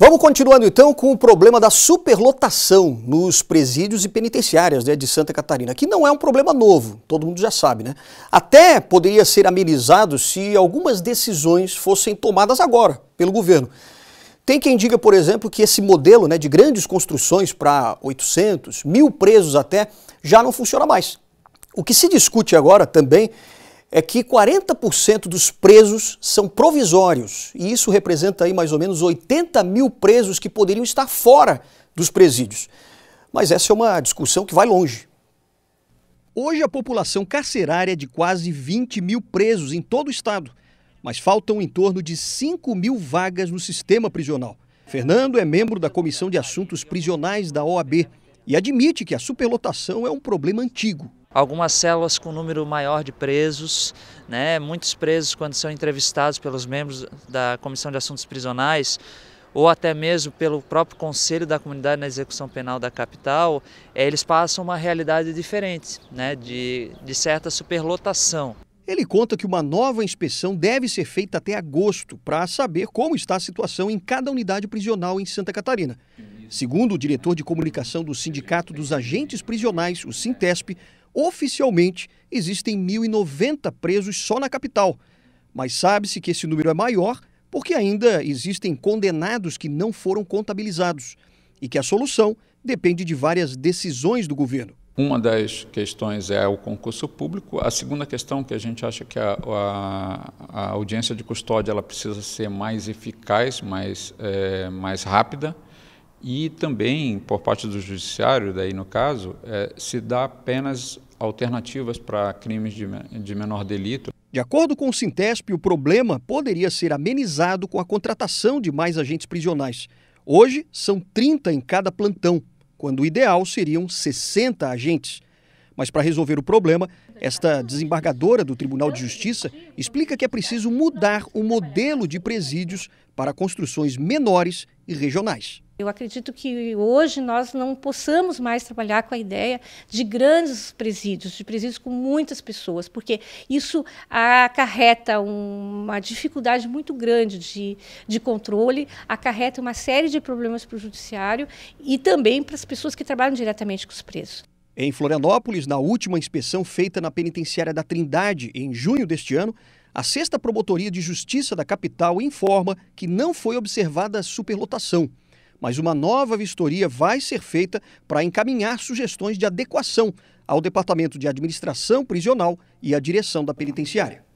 Vamos continuando então com o problema da superlotação nos presídios e penitenciárias né, de Santa Catarina, que não é um problema novo, todo mundo já sabe, né? Até poderia ser amenizado se algumas decisões fossem tomadas agora pelo governo. Tem quem diga, por exemplo, que esse modelo né, de grandes construções para 800, mil presos até, já não funciona mais. O que se discute agora também é que 40% dos presos são provisórios, e isso representa aí mais ou menos 80 mil presos que poderiam estar fora dos presídios. Mas essa é uma discussão que vai longe. Hoje a população carcerária é de quase 20 mil presos em todo o estado, mas faltam em torno de 5 mil vagas no sistema prisional. Fernando é membro da Comissão de Assuntos Prisionais da OAB e admite que a superlotação é um problema antigo Algumas células com número maior de presos, né? muitos presos, quando são entrevistados pelos membros da Comissão de Assuntos Prisionais, ou até mesmo pelo próprio Conselho da Comunidade na Execução Penal da capital, é, eles passam uma realidade diferente, né? de, de certa superlotação. Ele conta que uma nova inspeção deve ser feita até agosto para saber como está a situação em cada unidade prisional em Santa Catarina. Segundo o diretor de comunicação do Sindicato dos Agentes Prisionais, o Sintesp, Oficialmente, existem 1.090 presos só na capital, mas sabe-se que esse número é maior porque ainda existem condenados que não foram contabilizados e que a solução depende de várias decisões do governo. Uma das questões é o concurso público. A segunda questão que a gente acha que a, a, a audiência de custódia ela precisa ser mais eficaz, mais, é, mais rápida. E também, por parte do judiciário, daí no caso, é, se dá apenas alternativas para crimes de, de menor delito. De acordo com o Sintesp, o problema poderia ser amenizado com a contratação de mais agentes prisionais. Hoje, são 30 em cada plantão, quando o ideal seriam 60 agentes. Mas para resolver o problema, esta desembargadora do Tribunal de Justiça explica que é preciso mudar o modelo de presídios para construções menores e regionais. Eu acredito que hoje nós não possamos mais trabalhar com a ideia de grandes presídios, de presídios com muitas pessoas, porque isso acarreta uma dificuldade muito grande de, de controle, acarreta uma série de problemas para o judiciário e também para as pessoas que trabalham diretamente com os presos. Em Florianópolis, na última inspeção feita na penitenciária da Trindade, em junho deste ano, a sexta promotoria de justiça da capital informa que não foi observada superlotação mas uma nova vistoria vai ser feita para encaminhar sugestões de adequação ao Departamento de Administração Prisional e à direção da penitenciária.